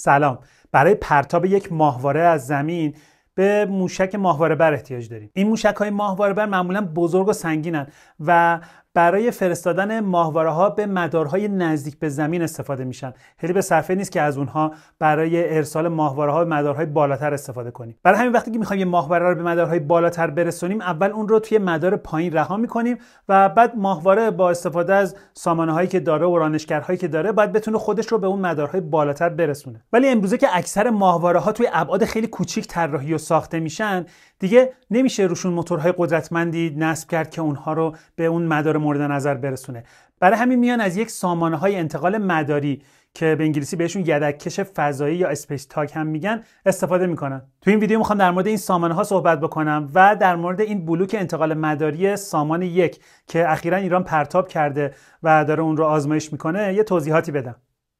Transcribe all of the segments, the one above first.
سلام برای پرتاب یک ماهواره از زمین به موشک ماهواره بر احتیاج داریم این موشک های ماهواره بر معمولا بزرگ و سنگینن و برای فرستادن ماهواره ها به مدارهای نزدیک به زمین استفاده میشن خیلی به صرفه نیست که از اونها برای ارسال ماهواره ها به مدارهای بالاتر استفاده کنیم برای همین وقتی که میخوایم یه ماهواره رو به مدارهای بالاتر برسونیم اول اون رو توی مدار پایین رها میکنیم و بعد ماهواره با استفاده از سامانه هایی که داره و رانشگرهایی که داره باید بتونه خودش رو به اون مدارهای بالاتر برسونه ولی امروزه که اکثر ماهواره ها توی ابعاد خیلی کوچیک طراحی و ساخته میشن دیگه نمیشه روشون موتورهای قدرتمندی نصب کرد که اونها رو به اون مدار مورد نظر برسونه برای همین میان از یک سامانه های انتقال مداری که به انگلیسی بهشون یدککش فضایی یا اسپیس تاک هم میگن استفاده میکنن تو این ویدیو میخوام در مورد این سامانه ها صحبت بکنم و در مورد این بلوک انتقال مداری سامان یک که اخیرا ایران پرتاب کرده و داره اون رو آزمایش میکنه یه توضیحاتی بدم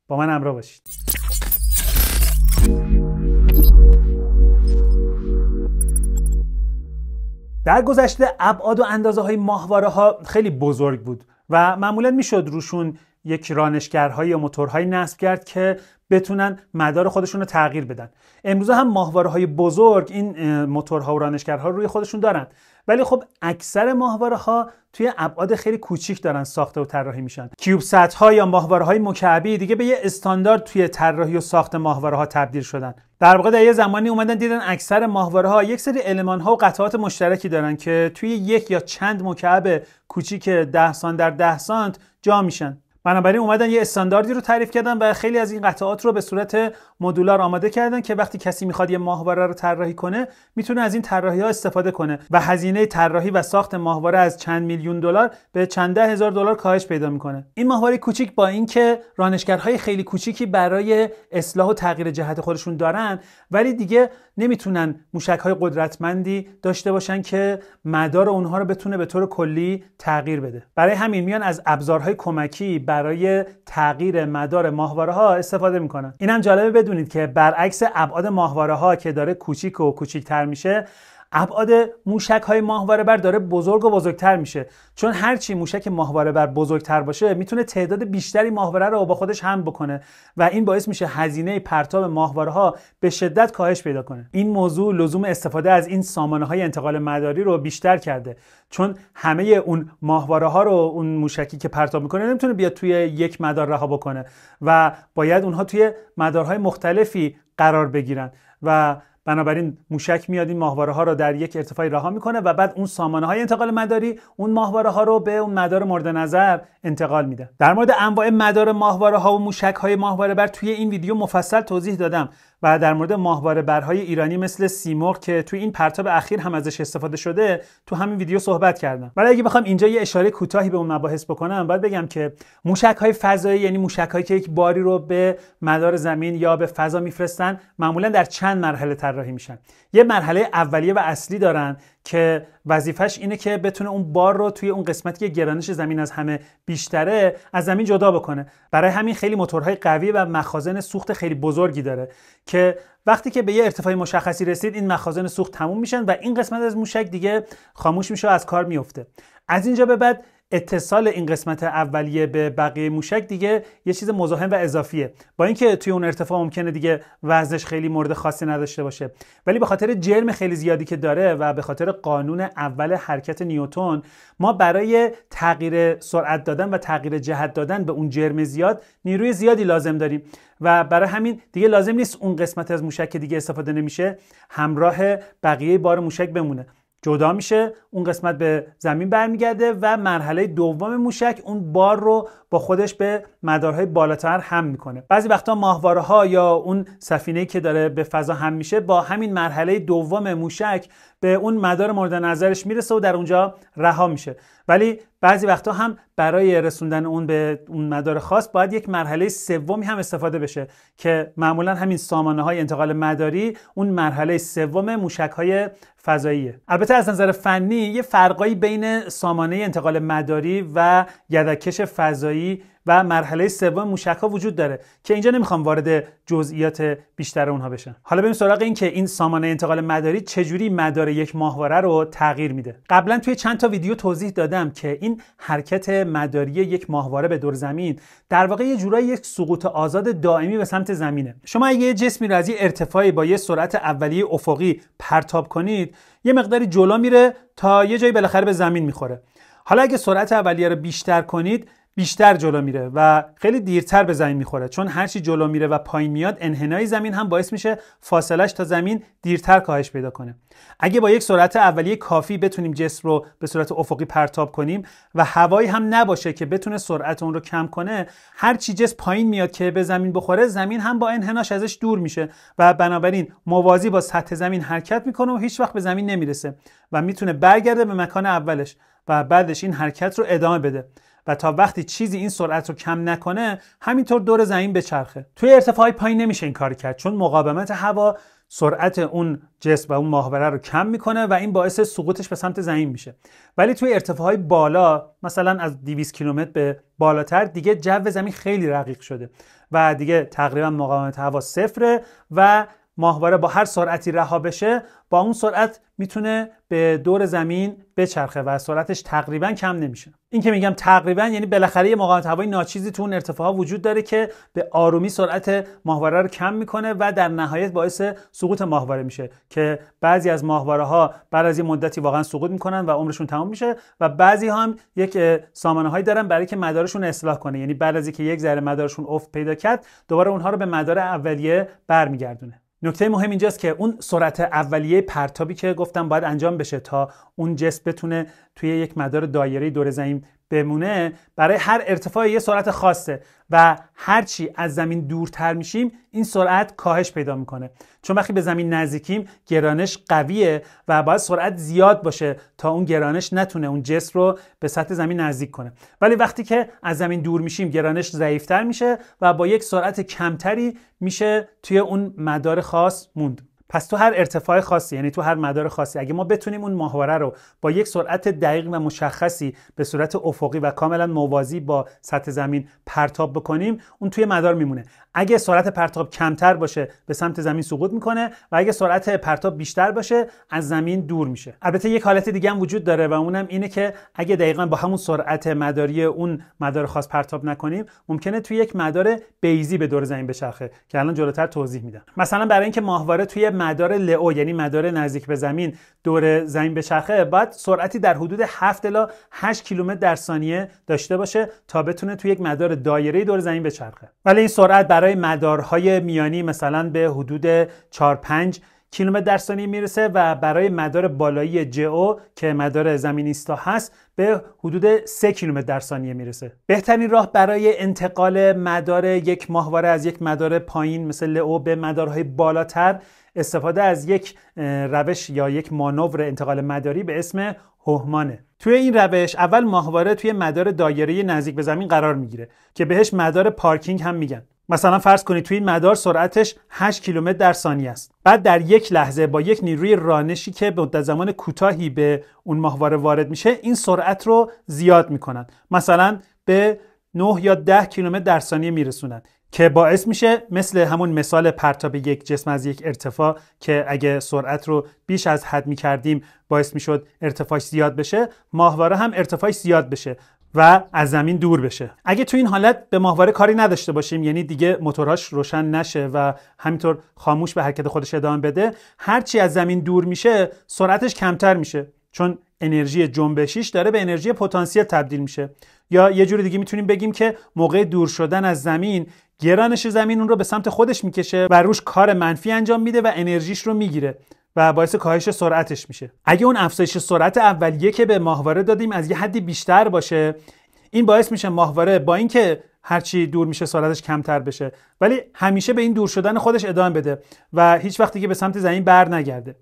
با من همراه باشید در گذشته ابعاد و اندازه های ماهواره ها خیلی بزرگ بود و معمولا میشد روشون یک رانشگرهای یا موتورهایی نصب کرد که بتونن مدار خودشون رو تغییر بدن امروزه هم ماهواره های بزرگ این موتورها و رانشگرها روی خودشون دارند. ولی خب اکثر ماهواره ها توی ابعاد خیلی کوچیک دارن ساخته و طراحی میشن کیوب ها یا ماهواره های مکعبی دیگه به یه استاندارد توی طراحی و ساخت ماهواره ها تبدیل شدن در واقع در یه زمانی اومدن دیدن اکثر ماهواره ها یک سری المان ها و قطعات مشترکی دارن که توی یک یا چند مکعب کوچیک 10 سانت در 10 سانت جا میشن بنابراین اومدن یه استانداردی رو تعریف کردن و خیلی از این قطعات رو به صورت مدولار آماده کردن که وقتی کسی میخواد یه ماهواره رو طراحی کنه میتونه از این طراحی ها استفاده کنه و هزینه طراحی و ساخت ماهواره از چند میلیون دلار به چند ده هزار دلار کاهش پیدا میکنه این ماهواره کوچیک با اینکه رانشگرهای خیلی کوچیکی برای اصلاح و تغییر جهت خودشون دارن ولی دیگه نمیتونن موشک قدرتمندی داشته باشن که مدار اونها رو بتونه به طور کلی تغییر بده برای همین میان از ابزارهای کمکی برای تغییر مدار ماهواره ها استفاده میکنن اینم جالبه بدونید که برعکس ابعاد ماهواره ها که داره کوچیک و تر میشه ابعاد موشک های ماهواره بر داره بزرگ و بزرگتر میشه چون هرچی موشک ماهواره بر بزرگتر باشه میتونه تعداد بیشتری ماهواره رو با خودش هم بکنه و این باعث میشه هزینه پرتاب ماهواره ها به شدت کاهش پیدا کنه این موضوع لزوم استفاده از این سامانه های انتقال مداری رو بیشتر کرده چون همه اون ماهواره ها رو اون موشکی که پرتاب میکنه نمیتونه بیاد توی یک مدار رها بکنه و باید اونها توی مدارهای مختلفی قرار بگیرن و بنابراین موشک میاد این ماهواره ها رو در یک ارتفاعی رها میکنه و بعد اون سامانه های انتقال مداری اون ماهواره ها رو به اون مدار مورد نظر انتقال میده در مورد انواع مدار ماهواره ها و موشک های ماهواره بر توی این ویدیو مفصل توضیح دادم و در مورد ماهواره برهای ایرانی مثل سیمرغ که توی این پرتاب اخیر هم ازش استفاده شده تو همین ویدیو صحبت کردم ولی اگه بخوام اینجا یه اشاره کوتاهی به اون مباحث بکنم باید بگم که موشک های فضایی یعنی موشک هایی که یک باری رو به مدار زمین یا به فضا میفرستن معمولا در چند مرحله میشن یه مرحله اولیه و اصلی دارن که وظیفش اینه که بتونه اون بار رو توی اون قسمتی که گرانش زمین از همه بیشتره از زمین جدا بکنه برای همین خیلی موتورهای قوی و مخازن سوخت خیلی بزرگی داره که وقتی که به یه ارتفاع مشخصی رسید این مخازن سوخت تموم میشن و این قسمت از موشک دیگه خاموش میشه و از کار میفته از اینجا به بعد اتصال این قسمت اولیه به بقیه موشک دیگه یه چیز مزاحم و اضافیه با اینکه توی اون ارتفاع ممکنه دیگه وزنش خیلی مورد خاصی نداشته باشه ولی به خاطر جرم خیلی زیادی که داره و به خاطر قانون اول حرکت نیوتون ما برای تغییر سرعت دادن و تغییر جهت دادن به اون جرم زیاد نیروی زیادی لازم داریم و برای همین دیگه لازم نیست اون قسمت از موشک که دیگه استفاده نمیشه همراه بقیه بار موشک بمونه جدا میشه اون قسمت به زمین برمیگرده و مرحله دوم موشک اون بار رو با خودش به مدارهای بالاتر هم میکنه بعضی وقتا ماهواره ها یا اون سفینه که داره به فضا هم میشه با همین مرحله دوم موشک به اون مدار مورد نظرش میرسه و در اونجا رها میشه ولی بعضی وقتا هم برای رسوندن اون به اون مدار خاص باید یک مرحله سومی هم استفاده بشه که معمولا همین سامانه های انتقال مداری اون مرحله سوم موشک های فضاییه البته از نظر فنی یه فرقایی بین سامانه انتقال مداری و یدکش فضایی و مرحله سوم موشک ها وجود داره که اینجا نمیخوام وارد جزئیات بیشتر اونها بشم حالا بریم سراغ این که این سامانه انتقال مداری چجوری مدار یک ماهواره رو تغییر میده قبلا توی چند تا ویدیو توضیح دادم که این حرکت مداری یک ماهواره به دور زمین در واقع یه جورایی یک سقوط آزاد دائمی به سمت زمینه شما اگه یه جسمی رو از یه ارتفاعی با یه سرعت اولیه افقی پرتاب کنید یه مقداری جلو میره تا یه جایی بالاخره به زمین میخوره حالا اگه سرعت اولیه رو بیشتر کنید بیشتر جلو میره و خیلی دیرتر به زمین میخوره چون هرچی جلو میره و پایین میاد انحنای زمین هم باعث میشه فاصلش تا زمین دیرتر کاهش پیدا کنه اگه با یک سرعت اولیه کافی بتونیم جسم رو به صورت افقی پرتاب کنیم و هوایی هم نباشه که بتونه سرعت اون رو کم کنه هرچی جسم پایین میاد که به زمین بخوره زمین هم با انحناش ازش دور میشه و بنابراین موازی با سطح زمین حرکت میکنه و هیچ وقت به زمین نمیرسه و میتونه برگرده به مکان اولش و بعدش این حرکت رو ادامه بده و تا وقتی چیزی این سرعت رو کم نکنه همینطور دور زمین بچرخه توی ارتفاع پایین نمیشه این کار کرد چون مقاومت هوا سرعت اون جسم و اون ماهواره رو کم میکنه و این باعث سقوطش به سمت زمین میشه ولی توی های بالا مثلا از 200 کیلومتر به بالاتر دیگه جو زمین خیلی رقیق شده و دیگه تقریبا مقاومت هوا صفره و ماهواره با هر سرعتی رها بشه با اون سرعت میتونه به دور زمین بچرخه و سرعتش تقریبا کم نمیشه این که میگم تقریبا یعنی بالاخره یه مقاومت هوایی ناچیزی تو اون ارتفاع وجود داره که به آرومی سرعت ماهواره رو کم میکنه و در نهایت باعث سقوط ماهواره میشه که بعضی از ماهواره ها بعد از یه مدتی واقعا سقوط میکنن و عمرشون تمام میشه و بعضی هم یک سامانه هایی دارن برای که مدارشون اصلاح کنه یعنی بعد از یک ذره مدارشون افت پیدا کرد دوباره اونها رو به مدار اولیه برمیگردونه نکته مهم اینجاست که اون سرعت اولیه پرتابی که گفتم باید انجام بشه تا اون جسم بتونه توی یک مدار دایره دور زمین بمونه برای هر ارتفاع یه سرعت خاصه و هرچی از زمین دورتر میشیم این سرعت کاهش پیدا میکنه چون وقتی به زمین نزدیکیم گرانش قویه و باید سرعت زیاد باشه تا اون گرانش نتونه اون جسم رو به سطح زمین نزدیک کنه ولی وقتی که از زمین دور میشیم گرانش ضعیفتر میشه و با یک سرعت کمتری میشه توی اون مدار خاص موند پس تو هر ارتفاع خاصی یعنی تو هر مدار خاصی اگه ما بتونیم اون ماهواره رو با یک سرعت دقیق و مشخصی به صورت افقی و کاملا موازی با سطح زمین پرتاب بکنیم اون توی مدار میمونه اگه سرعت پرتاب کمتر باشه به سمت زمین سقوط میکنه و اگه سرعت پرتاب بیشتر باشه از زمین دور میشه البته یک حالت دیگه هم وجود داره و اونم اینه که اگه دقیقا با همون سرعت مداری اون مدار خاص پرتاب نکنیم ممکنه توی یک مدار بیزی به دور زمین بچرخه که الان جلوتر توضیح میدم مثلا برای اینکه ماهواره توی مدار لئو یعنی مدار نزدیک به زمین دور زمین به چرخه باید سرعتی در حدود 7 تا 8 کیلومتر در ثانیه داشته باشه تا بتونه تو یک مدار دایره دور زمین به چرخه ولی این سرعت برای مدارهای میانی مثلا به حدود 4 5 کیلومتر در ثانیه میرسه و برای مدار بالایی جئو که مدار زمین ایستا هست به حدود 3 کیلومتر در ثانیه میرسه بهترین راه برای انتقال مدار یک ماهواره از یک مدار پایین مثل لئو به مدارهای بالاتر استفاده از یک روش یا یک مانور انتقال مداری به اسم هوهمانه. توی این روش اول ماهواره توی مدار دایره نزدیک به زمین قرار میگیره که بهش مدار پارکینگ هم میگن مثلا فرض کنید توی این مدار سرعتش 8 کیلومتر در ثانیه است بعد در یک لحظه با یک نیروی رانشی که مدت زمان کوتاهی به اون ماهواره وارد میشه این سرعت رو زیاد میکنن مثلا به 9 یا 10 کیلومتر در ثانیه میرسونن که باعث میشه مثل همون مثال پرتاب یک جسم از یک ارتفاع که اگه سرعت رو بیش از حد میکردیم باعث میشد ارتفاعش زیاد بشه ماهواره هم ارتفاعش زیاد بشه و از زمین دور بشه اگه تو این حالت به ماهواره کاری نداشته باشیم یعنی دیگه موتوراش روشن نشه و همینطور خاموش به حرکت خودش ادامه بده هرچی از زمین دور میشه سرعتش کمتر میشه چون انرژی جنبشیش داره به انرژی پتانسیل تبدیل میشه یا یه جور دیگه میتونیم بگیم که موقع دور شدن از زمین گرانش زمین اون رو به سمت خودش میکشه و روش کار منفی انجام میده و انرژیش رو میگیره و باعث کاهش سرعتش میشه اگه اون افزایش سرعت اولیه که به ماهواره دادیم از یه حدی بیشتر باشه این باعث میشه ماهواره با اینکه هرچی دور میشه سرعتش کمتر بشه ولی همیشه به این دور شدن خودش ادامه بده و هیچ وقتی که به سمت زمین بر نگرده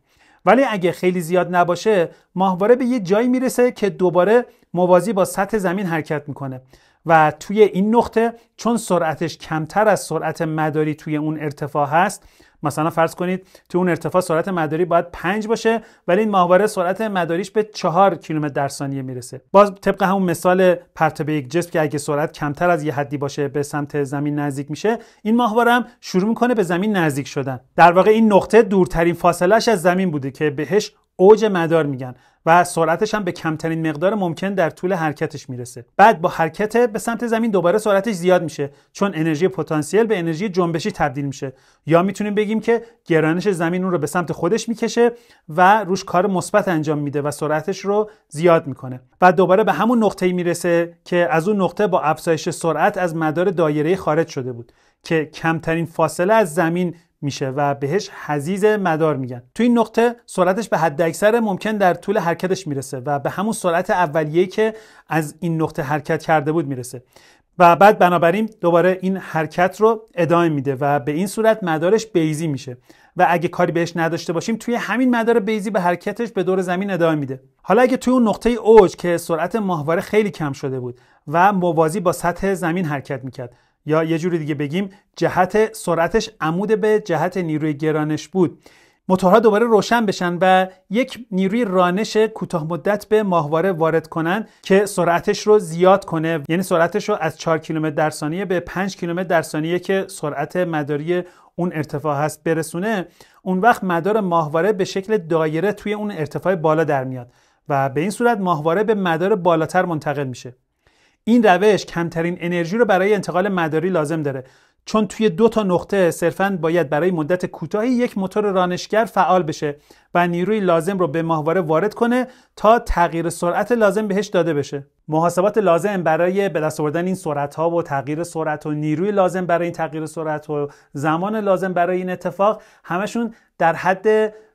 ولی اگه خیلی زیاد نباشه ماهواره به یه جایی میرسه که دوباره موازی با سطح زمین حرکت میکنه و توی این نقطه چون سرعتش کمتر از سرعت مداری توی اون ارتفاع هست مثلا فرض کنید توی اون ارتفاع سرعت مداری باید 5 باشه ولی این ماهواره سرعت مداریش به 4 کیلومتر در ثانیه میرسه باز طبق همون مثال پرتبه یک جسم که اگه سرعت کمتر از یه حدی باشه به سمت زمین نزدیک میشه این ماهواره هم شروع میکنه به زمین نزدیک شدن در واقع این نقطه دورترین فاصلهش از زمین بوده که بهش اوج مدار میگن و سرعتش هم به کمترین مقدار ممکن در طول حرکتش میرسه بعد با حرکت به سمت زمین دوباره سرعتش زیاد میشه چون انرژی پتانسیل به انرژی جنبشی تبدیل میشه یا میتونیم بگیم که گرانش زمین اون رو به سمت خودش میکشه و روش کار مثبت انجام میده و سرعتش رو زیاد میکنه و دوباره به همون نقطه‌ای میرسه که از اون نقطه با افزایش سرعت از مدار دایره خارج شده بود که کمترین فاصله از زمین میشه و بهش حزیز مدار میگن تو این نقطه سرعتش به حد اکثر ممکن در طول حرکتش میرسه و به همون سرعت اولیه که از این نقطه حرکت کرده بود میرسه و بعد بنابراین دوباره این حرکت رو ادامه میده و به این صورت مدارش بیزی میشه و اگه کاری بهش نداشته باشیم توی همین مدار بیزی به حرکتش به دور زمین ادامه میده حالا اگه توی اون نقطه اوج که سرعت ماهواره خیلی کم شده بود و موازی با سطح زمین حرکت میکرد یا یه جوری دیگه بگیم جهت سرعتش عمود به جهت نیروی گرانش بود موتورها دوباره روشن بشن و یک نیروی رانش کوتاه مدت به ماهواره وارد کنن که سرعتش رو زیاد کنه یعنی سرعتش رو از 4 کیلومتر در ثانیه به 5 کیلومتر در ثانیه که سرعت مداری اون ارتفاع هست برسونه اون وقت مدار ماهواره به شکل دایره توی اون ارتفاع بالا در میاد و به این صورت ماهواره به مدار بالاتر منتقل میشه این روش کمترین انرژی رو برای انتقال مداری لازم داره چون توی دو تا نقطه صرفا باید برای مدت کوتاهی یک موتور رانشگر فعال بشه و نیروی لازم رو به ماهواره وارد کنه تا تغییر سرعت لازم بهش داده بشه محاسبات لازم برای به آوردن این سرعت ها و تغییر سرعت و نیروی لازم برای این تغییر سرعت و زمان لازم برای این اتفاق همشون در حد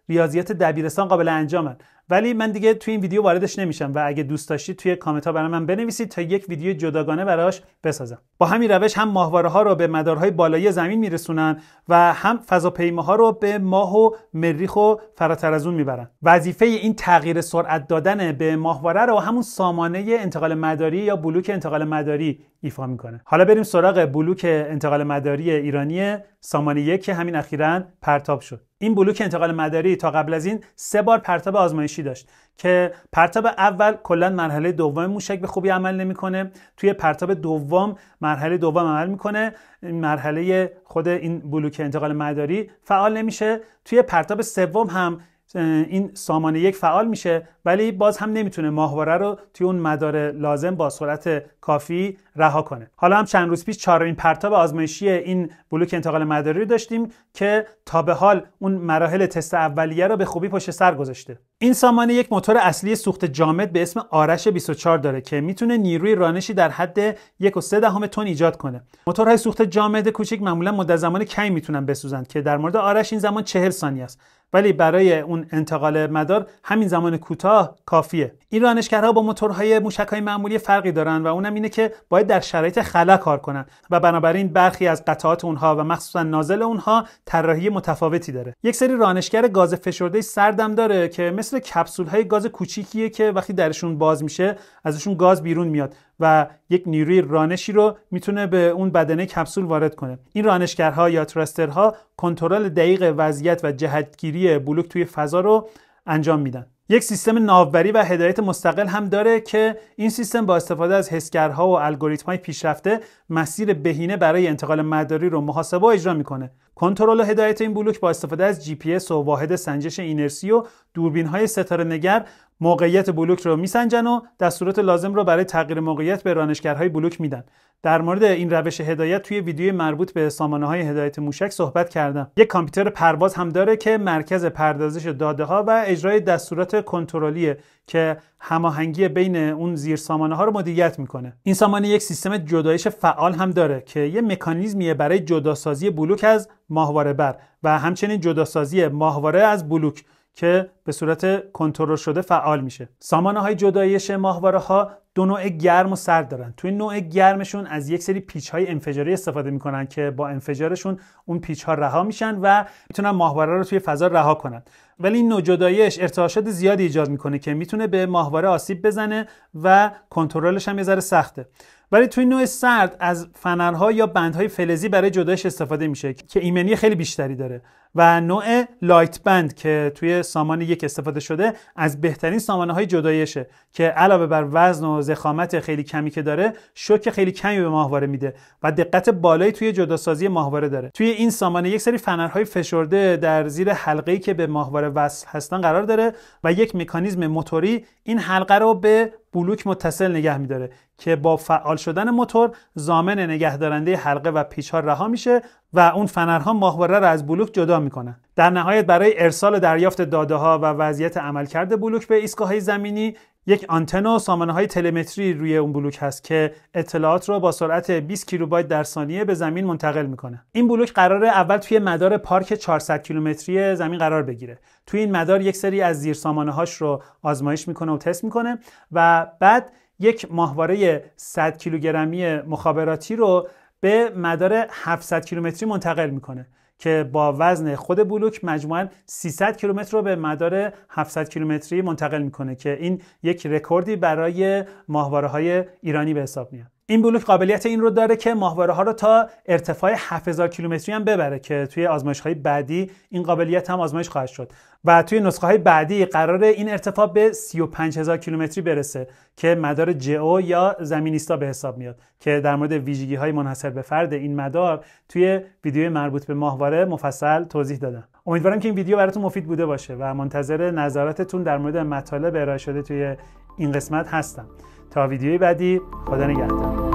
ریاضیات دبیرستان قابل انجامن ولی من دیگه توی این ویدیو واردش نمیشم و اگه دوست داشتید توی کامنت ها برای من بنویسید تا یک ویدیو جداگانه براش بسازم با همین روش هم ماهواره ها رو به مدارهای بالایی زمین میرسونن و هم فضاپیما ها رو به ماه و مریخ و فراتر از اون میبرن وظیفه این تغییر سرعت دادن به ماهواره رو همون سامانه انتقال مداری یا بلوک انتقال مداری ایفا میکنه حالا بریم سراغ بلوک انتقال مداری ایرانی سامانه که همین اخیرا پرتاب شد این بلوک انتقال مداری تا قبل از این سه بار پرتاب آزمایشی داشت که پرتاب اول کلا مرحله دوم موشک به خوبی عمل نمیکنه توی پرتاب دوم مرحله دوم عمل میکنه مرحله خود این بلوک انتقال مداری فعال نمیشه توی پرتاب سوم هم این سامانه یک فعال میشه ولی باز هم نمیتونه ماهواره رو توی اون مدار لازم با سرعت کافی رها کنه حالا هم چند روز پیش چهارمین پرتاب آزمایشی این بلوک انتقال مداری رو داشتیم که تا به حال اون مراحل تست اولیه رو به خوبی پشت سر گذاشته این سامانه یک موتور اصلی سوخت جامد به اسم آرش 24 داره که میتونه نیروی رانشی در حد 1.3 دهم تن ایجاد کنه موتورهای سوخت جامد کوچک معمولا مدت زمان کمی میتونن بسوزند که در مورد آرش این زمان 40 ثانیه است ولی برای اون انتقال مدار همین زمان کوتاه کافیه این رانشگرها با موتورهای موشکهای معمولی فرقی دارن و اونم اینه که باید در شرایط خلا کار کنن و بنابراین برخی از قطعات اونها و مخصوصا نازل اونها طراحی متفاوتی داره یک سری رانشگر گاز فشرده سردم داره که مثل کپسول های گاز کوچیکیه که وقتی درشون باز میشه ازشون گاز بیرون میاد و یک نیروی رانشی رو میتونه به اون بدنه کپسول وارد کنه این رانشگرها یا ترسترها کنترل دقیق وضعیت و جهتگیری بلوک توی فضا رو انجام میدن یک سیستم ناوبری و هدایت مستقل هم داره که این سیستم با استفاده از حسگرها و های پیشرفته مسیر بهینه برای انتقال مداری رو محاسبه و اجرا میکنه. کنترل و هدایت این بلوک با استفاده از جی پی و واحد سنجش اینرسی و دوربین های ستاره نگر موقعیت بلوک رو میسنجن و دستورات لازم رو برای تغییر موقعیت به رانشگرهای بلوک میدن در مورد این روش هدایت توی ویدیوی مربوط به سامانه های هدایت موشک صحبت کردم یک کامپیوتر پرواز هم داره که مرکز پردازش داده ها و اجرای دستورات کنترلی که هماهنگی بین اون زیر سامانه ها رو مدیریت میکنه این سامانه یک سیستم جدایش فعال هم داره که یه مکانیزمیه برای جداسازی بلوک از ماهواره بر و همچنین جداسازی ماهواره از بلوک که به صورت کنترل شده فعال میشه سامانه های جدایش ماهواره ها دو نوع گرم و سرد دارن توی نوع گرمشون از یک سری پیچ های انفجاری استفاده میکنن که با انفجارشون اون پیچ ها رها میشن و میتونن ماهواره رو توی فضا رها کنن ولی این نوع جدایش ارتعاشات زیادی ایجاد میکنه که میتونه به ماهواره آسیب بزنه و کنترلش هم یه ذره سخته ولی توی نوع سرد از فنرها یا بندهای فلزی برای جدایش استفاده میشه که ایمنی خیلی بیشتری داره و نوع لایت بند که توی سامان یک استفاده شده از بهترین سامانه های جدایشه که علاوه بر وزن و زخامت خیلی کمی که داره شوک خیلی کمی به ماهواره میده و دقت بالایی توی جداسازی ماهواره داره توی این سامانه یک سری فنرهای فشرده در زیر حلقه‌ای که به ماهواره وصل هستن قرار داره و یک مکانیزم موتوری این حلقه رو به بلوک متصل نگه میداره که با فعال شدن موتور زامن نگهدارنده حلقه و پیچها رها میشه و اون فنرها ماهواره را از بلوک جدا میکنه در نهایت برای ارسال و دریافت داده ها و وضعیت عملکرد بلوک به ایستگاه زمینی یک آنتن و سامانه های تلمتری روی اون بلوک هست که اطلاعات رو با سرعت 20 کیلوبایت در ثانیه به زمین منتقل میکنه این بلوک قراره اول توی مدار پارک 400 کیلومتری زمین قرار بگیره توی این مدار یک سری از زیر سامانه هاش رو آزمایش میکنه و تست میکنه و بعد یک ماهواره 100 کیلوگرمی مخابراتی رو به مدار 700 کیلومتری منتقل میکنه که با وزن خود بلوک مجموعا 300 کیلومتر رو به مدار 700 کیلومتری منتقل میکنه که این یک رکوردی برای ماهواره های ایرانی به حساب میاد این بلوک قابلیت این رو داره که ماهواره ها رو تا ارتفاع 7000 کیلومتری هم ببره که توی آزمایش های بعدی این قابلیت هم آزمایش خواهد شد و توی نسخه های بعدی قرار این ارتفاع به 35000 کیلومتری برسه که مدار جئو یا زمینیستا به حساب میاد که در مورد ویژگی های منحصر به فرد این مدار توی ویدیو مربوط به ماهواره مفصل توضیح دادم امیدوارم که این ویدیو براتون مفید بوده باشه و منتظر نظراتتون در مورد مطالب ارائه شده توی این قسمت هستم تا ویدیوی بعدی خدا نگهدار